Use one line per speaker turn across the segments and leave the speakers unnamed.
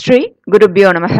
ஸ்ரீ குருபியோ நமக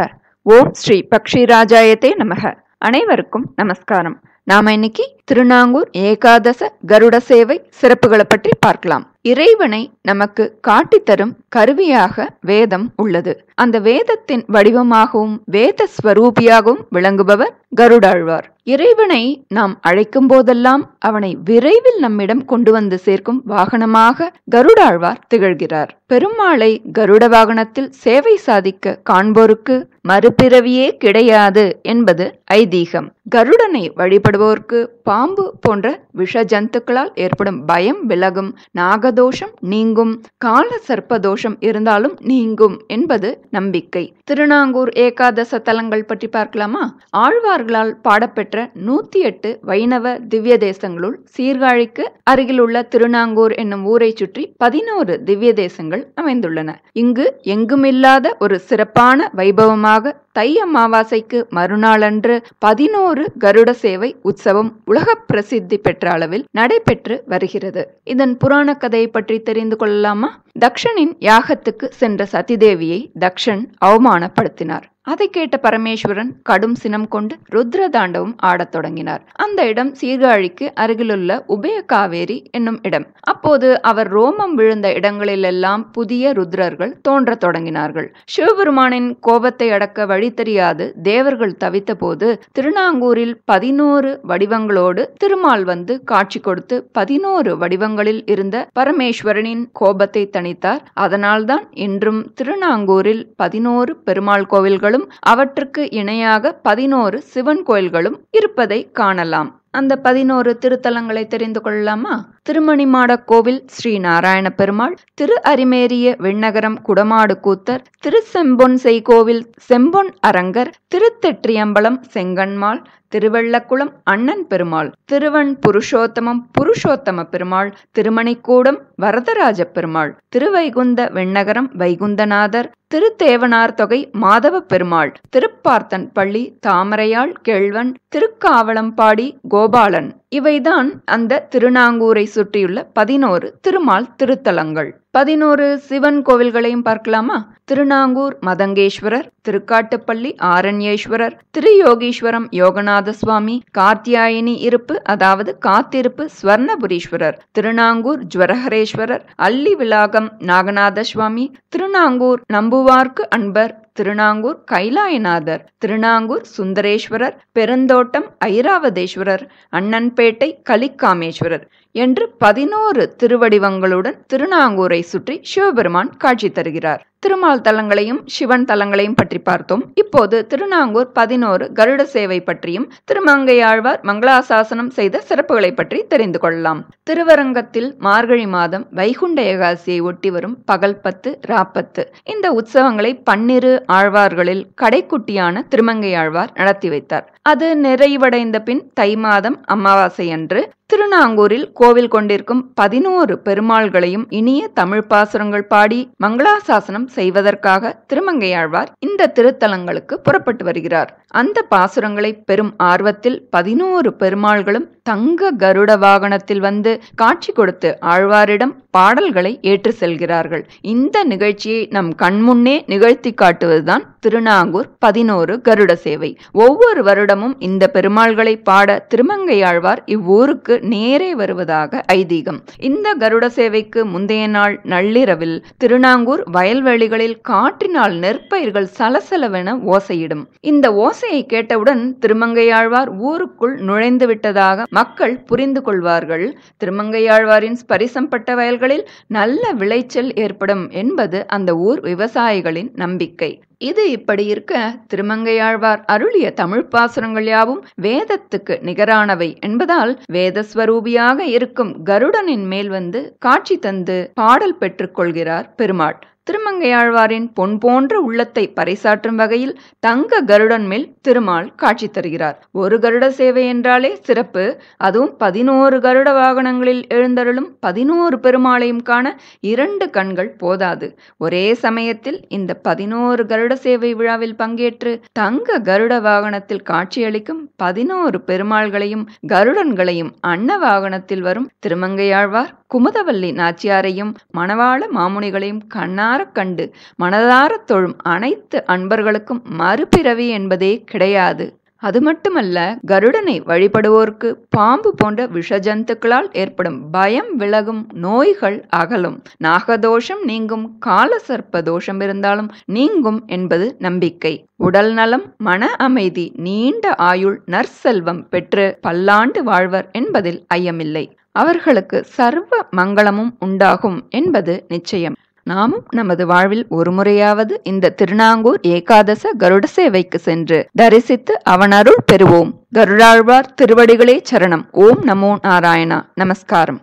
ஓம் ஸ்ரீ பக்ஷிராஜாயத்தே நமக அனைவருக்கும் நமஸ்காரம் நாம இன்னைக்கு திருநாங்கூர் ஏகாதச கருட சேவை சிறப்புகளை பற்றி பார்க்கலாம் இறைவனை நமக்கு காட்டித்தரும் கருவியாக வேதம் உள்ளது அந்த வேதத்தின் வடிவமாகவும் வேத ஸ்வரூபியாகவும் விளங்குபவர் கருடாழ்வார் இறைவனை நாம் அழைக்கும் போதெல்லாம் அவனை விரைவில் நம்மிடம் கொண்டு வந்து சேர்க்கும் வாகனமாக கருடாழ்வார் திகழ்கிறார் பெருமாளை கருட வாகனத்தில் சேவை சாதிக்க காண்போருக்கு மறுபிறவியே கிடையாது என்பது ஐதீகம் கருடனை வழிபடுவோருக்கு பாம்பு போன்ற விஷ ஜந்துக்களால் ஏற்படும் பயம் விலகும் நாகதோஷம் நீங்கும் கால சர்ப்பதோஷம் இருந்தாலும் நீங்கும் என்பது நம்பிக்கை திருநாங்கூர் ஏகாதச தலங்கள் பற்றி பார்க்கலாமா ஆழ்வார்களால் பாடப்பெற்ற நூத்தி எட்டு வைணவ திவ்ய தேசங்களுள் சீர்காழிக்கு அருகில் உள்ள திருநாங்கூர் என்னும் ஊரை சுற்றி பதினோரு திவ்ய தேசங்கள் அமைந்துள்ளன இங்கு எங்குமில்லாத ஒரு சிறப்பான வைபவமாக தை அமாவாசைக்கு மறுநாளன்று பதினோரு கருட சேவை உற்சவம் உலக பிரசித்தி பெற்ற அளவில் நடைபெற்று வருகிறது இதன் புராண கதையை பற்றி தெரிந்து கொள்ளலாமா தக்ஷனின் யாகத்துக்கு சென்ற சதிதேவியை தக்ஷன் அவமானப்படுத்தினார் அதை கேட்ட பரமேஸ்வரன் கடும் சினம் கொண்டு ருத்ர தாண்டவம் ஆடத் தொடங்கினார் அந்த இடம் சீர்காழிக்கு அருகிலுள்ள உபய காவேரி என்னும் இடம் அப்போது அவர் ரோமம் விழுந்த இடங்களிலெல்லாம் புதிய ருத்ரர்கள் தோன்ற தொடங்கினார்கள் சிவபெருமானின் கோபத்தை அடக்க வழி தெரியாது தேவர்கள் தவித்த போது திருநாங்கூரில் பதினோரு வடிவங்களோடு திருமால் வந்து காட்சி கொடுத்து பதினோரு வடிவங்களில் இருந்த பரமேஸ்வரனின் கோபத்தை தணித்தார் அதனால்தான் இன்றும் திருநாங்கூரில் பதினோரு பெருமாள் கோவில்களும் கோயில்களும் அவற்றுக்கு இணையாக பதினோரு சிவன் கோயில்களும் இருப்பதை காணலாம் அந்த பதினோரு திருத்தலங்களை தெரிந்து கொள்ளலாமா திருமணிமாட கோவில் ஸ்ரீ நாராயண பெருமாள் திரு அரிமேறிய விண்ணகரம் குடமாடு கூத்தர் திருச்செம்பொன் செய்கோவில் செம்பொன் அரங்கர் திருத்தெற்றியம்பலம் செங்கன்மாள் திருவெள்ளக்குளம் அண்ணன் பெருமாள் திருவன் புருஷோத்தமம் புருஷோத்தம பெருமாள் திருமணிக்கூடம் வரதராஜ பெருமாள் திருவைகுந்த வெண்ணகரம் வைகுந்தநாதர் திருத்தேவனார் தொகை மாதவ பெருமாள் திருப்பார்த்தன் பள்ளி தாமரையாள் கேழ்வன் திருக்காவளம்பாடி கோ கோபாலன் இவைதான் அந்த திருநாங்கூரை சுற்றியுள்ள பதினோரு திருமால் திருத்தலங்கள் பதினோரு சிவன் கோவில்களையும் பார்க்கலாமா திருநாங்கூர் மதங்கேஸ்வரர் திருக்காட்டுப்பள்ளி ஆரண்யேஸ்வரர் திருயோகீஸ்வரம் யோகநாத சுவாமி கார்த்தியாயினி இருப்பு அதாவது காத்திருப்பு ஸ்வர்ணபுரீஸ்வரர் திருநாங்கூர் ஜுவரஹரேஸ்வரர் அள்ளி விலாகம் நாகநாத சுவாமி திருநாங்கூர் நம்புவார்க்கு அன்பர் திருநாங்கூர் கைலாயநாதர் திருநாங்கூர் சுந்தரேஸ்வரர் பெருந்தோட்டம் ஐராவதேஸ்வரர் அண்ணன்பேட்டை கலிக்காமேஸ்வரர் என்று பதினோரு திருவடிவங்களுடன் திருநாங்கூரை சுற்றி சிவபெருமான் காட்சி தருகிறார் திருமால் தலங்களையும் சிவன் தலங்களையும் பற்றி பார்த்தோம் இப்போது திருநாங்கூர் பதினோரு கருட சேவை பற்றியும் திருமங்கையாழ்வார் மங்களாசாசனம் செய்த சிறப்புகளை பற்றி தெரிந்து கொள்ளலாம் திருவரங்கத்தில் மார்கழி மாதம் வைகுண்ட ஏகாசியை ஒட்டி வரும் பகல் பத்து ராப்பத்து இந்த உற்சவங்களை பன்னிரு ஆழ்வார்களில் கடைக்குட்டியான திருமங்கையாழ்வார் நடத்தி வைத்தார் அது நிறைவடைந்த பின் தை மாதம் அமாவாசை அன்று திருநாங்கூரில் கோவில் கொண்டிருக்கும் பதினோரு பெருமாள்களையும் இனிய தமிழ் பாசுரங்கள் பாடி மங்களாசாசனம் செய்வதற்காக திருமங்கையாழ்வார் இந்த திருத்தலங்களுக்கு புறப்பட்டு வருகிறார் அந்த பாசுரங்களை பெரும் ஆர்வத்தில் பதினோரு பெருமாள்களும் தங்க கருட வாகனத்தில் வந்து காட்சி கொடுத்து ஆழ்வாரிடம் பாடல்களை ஏற்று செல்கிறார்கள் இந்த நிகழ்ச்சியை நம் கண்முன்னே நிகழ்த்தி காட்டுவதுதான் திருநாங்கூர் பதினோரு கருட சேவை ஒவ்வொரு வருடமும் இந்த பெருமாள்களை பாட திருமங்கை ஆழ்வார் இவ்வூருக்கு நேரே வருவதாக ஐதீகம் இந்த கருட சேவைக்கு முந்தைய நாள் நள்ளிரவில் திருநாங்கூர் வயல்வெளிகளில் காற்றினால் நெற்பயிர்கள் சலசலவென ஓசையிடும் இந்த ஓசை ஓசையை கேட்டவுடன் திருமங்கையாழ்வார் ஊருக்குள் நுழைந்து விட்டதாக மக்கள் புரிந்து கொள்வார்கள் திருமங்கையாழ்வாரின் ஸ்பரிசம் பட்ட வயல்களில் நல்ல விளைச்சல் ஏற்படும் என்பது அந்த ஊர் விவசாயிகளின் நம்பிக்கை இது இப்படி இருக்க திருமங்கையாழ்வார் அருளிய தமிழ் பாசுரங்கள் யாவும் வேதத்துக்கு நிகரானவை என்பதால் வேதஸ்வரூபியாக இருக்கும் கருடனின் மேல் வந்து காட்சி தந்து பாடல் பெற்றுக்கொள்கிறார் பெருமாள் திருமங்கையாழ்வாரின் பொன் போன்ற உள்ளத்தை பறைசாற்றும் வகையில் தங்க கருடன் மேல் திருமால் காட்சி தருகிறார் ஒரு கருட சேவை என்றாலே சிறப்பு அதுவும் பதினோரு கருட வாகனங்களில் எழுந்தருளும் பதினோரு பெருமாளையும் காண இரண்டு கண்கள் போதாது ஒரே சமயத்தில் இந்த பதினோரு கருட சேவை விழாவில் பங்கேற்று தங்க கருட வாகனத்தில் காட்சியளிக்கும் பதினோரு பெருமாள்களையும் கருடன்களையும் அன்ன வாகனத்தில் வரும் திருமங்கையாழ்வார் குமுதவல்லி நாச்சியாரையும் மணவாள மாமுனிகளையும் கண்ணார் மனதாரக் கண்டு மனதாரத் தொழும் அனைத்து அன்பர்களுக்கும் மறுபிறவி என்பதே கிடையாது அது மட்டுமல்ல கருடனை வழிபடுவோர்க்கு பாம்பு போன்ற விஷ ஜந்துக்களால் ஏற்படும் பயம் விலகும் நோய்கள் அகலும் நாகதோஷம் நீங்கும் கால சர்ப்ப தோஷம் இருந்தாலும் நீங்கும் என்பது நம்பிக்கை உடல் நலம் மன அமைதி நீண்ட ஆயுள் நற்செல்வம் பெற்று பல்லாண்டு வாழ்வர் என்பதில் ஐயமில்லை அவர்களுக்கு சர்வ மங்களமும் உண்டாகும் என்பது நிச்சயம் நாமும் நமது வாழ்வில் ஒருமுறையாவது இந்த திருநாங்கூர் ஏகாதச கருட சேவைக்கு சென்று தரிசித்து அவனருள் பெறுவோம் கருடாழ்வார் திருவடிகளே சரணம் ஓம் நமோ நாராயணா நமஸ்காரம்